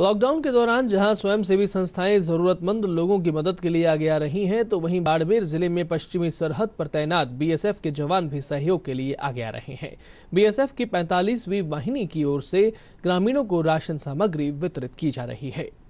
lockdown के दौरान जहां स्वयंसेवी संस्थाएं जरूरतमंद लोगों की मदद के लिए आगे आ रही हैं तो वहीं बाड़मेर जिले में पश्चिमी सरहद पर तैनात बीएसएफ के जवान भी सहयोग के लिए आगे आ रहे हैं बीएसएफ की पैंतालीसवीं वाहिनी की ओर से ग्रामीणों को राशन सामग्री वितरित की जा रही है